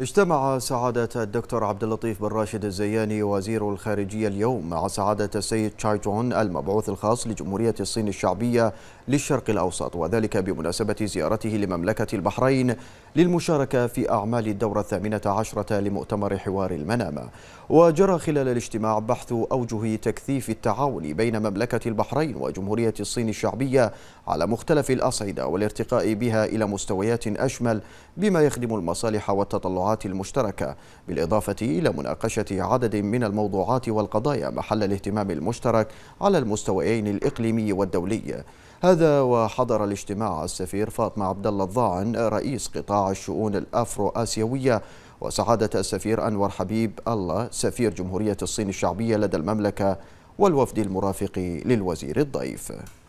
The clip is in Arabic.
اجتمع سعادة الدكتور عبد اللطيف بن راشد الزياني وزير الخارجية اليوم مع سعادة السيد تشاي جون المبعوث الخاص لجمهورية الصين الشعبية للشرق الأوسط وذلك بمناسبة زيارته لمملكة البحرين للمشاركة في أعمال الدورة الثامنة عشرة لمؤتمر حوار المنامة وجرى خلال الاجتماع بحث أوجه تكثيف التعاون بين مملكة البحرين وجمهورية الصين الشعبية على مختلف الأصعدة والارتقاء بها إلى مستويات أشمل بما يخدم المصالح والتطلعات الموضوعات المشتركة بالإضافة إلى مناقشة عدد من الموضوعات والقضايا محل الاهتمام المشترك على المستويين الإقليمي والدولي هذا وحضر الاجتماع السفير فاطمة عبد الله الضاعن رئيس قطاع الشؤون الأفرو آسيوية وسعادة السفير أنور حبيب الله سفير جمهورية الصين الشعبية لدى المملكة والوفد المرافق للوزير الضيف